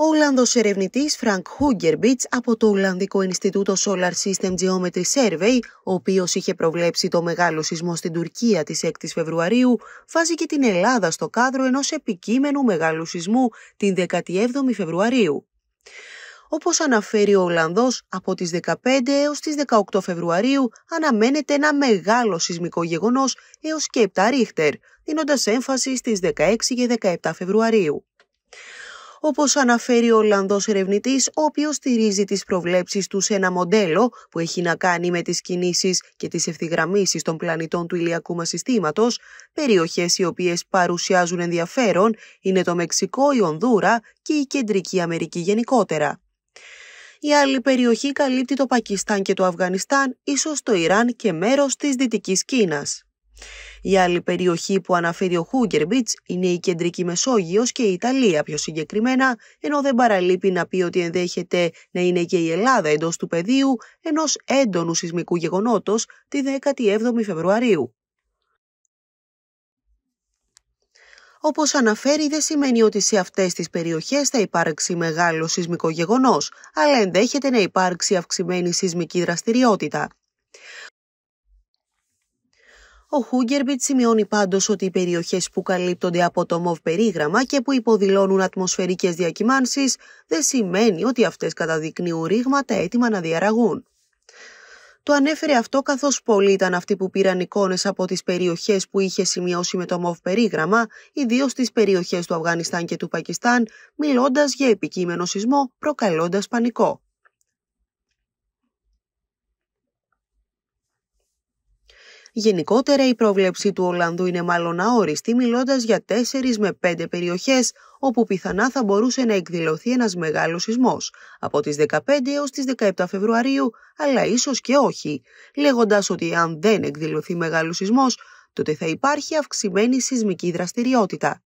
Ο Ολλανδός ερευνητής Frank Hugerbits από το Ολλανδικό Ινστιτούτο Solar System Geometry Survey, ο οποίος είχε προβλέψει το μεγάλο σεισμό στην Τουρκία της 6 Φεβρουαρίου, βάζει και την Ελλάδα στο κάδρο ενός επικείμενου μεγάλου σεισμού την 17η Φεβρουαρίου. Όπως αναφέρει ο Ολλανδός, από τις 15 έως τις 18 Φεβρουαρίου αναμένεται ένα μεγάλο σεισμικό γεγονός έως και 7 ρίχτερ, δίνοντας έμφαση στις 16 και 17 Φεβρουαρίου όπως αναφέρει ο Ολλανδός ερευνητής, ο οποίος στηρίζει τις προβλέψεις του σε ένα μοντέλο που έχει να κάνει με τις κινήσεις και τις ευθυγραμμίσεις των πλανητών του ηλιακού μας συστήματος, περιοχές οι οποίες παρουσιάζουν ενδιαφέρον είναι το Μεξικό, η Ονδούρα και η Κεντρική Αμερική γενικότερα. Η άλλη περιοχή καλύπτει το Πακιστάν και το Αφγανιστάν, ίσως το Ιράν και μέρος της Δυτικής Κίνας. Η άλλη περιοχή που αναφέρει ο Χούγκερμπιτ είναι η κεντρική Μεσόγειος και η Ιταλία πιο συγκεκριμένα, ενώ δεν παραλείπει να πει ότι ενδέχεται να είναι και η Ελλάδα εντός του πεδίου ενός έντονου σεισμικού γεγονότος τη 17η Φεβρουαρίου. Όπως αναφέρει, δεν σημαίνει ότι σε αυτές τις περιοχές θα υπάρξει μεγάλο σεισμικό γεγονός, αλλά ενδέχεται να υπάρξει αυξημένη σεισμική δραστηριότητα. Ο Χούγκερμπιτ σημειώνει πάντως ότι οι περιοχές που καλύπτονται από το ΜΟΒ περίγραμμα και που υποδηλώνουν ατμοσφαιρικές διακυμάνσεις δεν σημαίνει ότι αυτές καταδεικνύουν ρήγματα έτοιμα να διαραγούν. Το ανέφερε αυτό καθώς πολλοί ήταν αυτοί που πήραν εικόνες από τις περιοχές που είχε σημειώσει με το ΜΟΒ περίγραμμα, ιδίως τις περιοχές του Αφγανιστάν και του Πακιστάν, μιλώντας για επικείμενο σεισμό, προκαλώντας πανικό. Γενικότερα η πρόβλεψη του Ολλανδού είναι μάλλον αόριστη μιλώντας για 4 με 5 περιοχές όπου πιθανά θα μπορούσε να εκδηλωθεί ένας μεγάλος σεισμός από τις 15 έως τις 17 Φεβρουαρίου αλλά ίσως και όχι λέγοντας ότι αν δεν εκδηλωθεί μεγάλος σεισμός τότε θα υπάρχει αυξημένη σεισμική δραστηριότητα.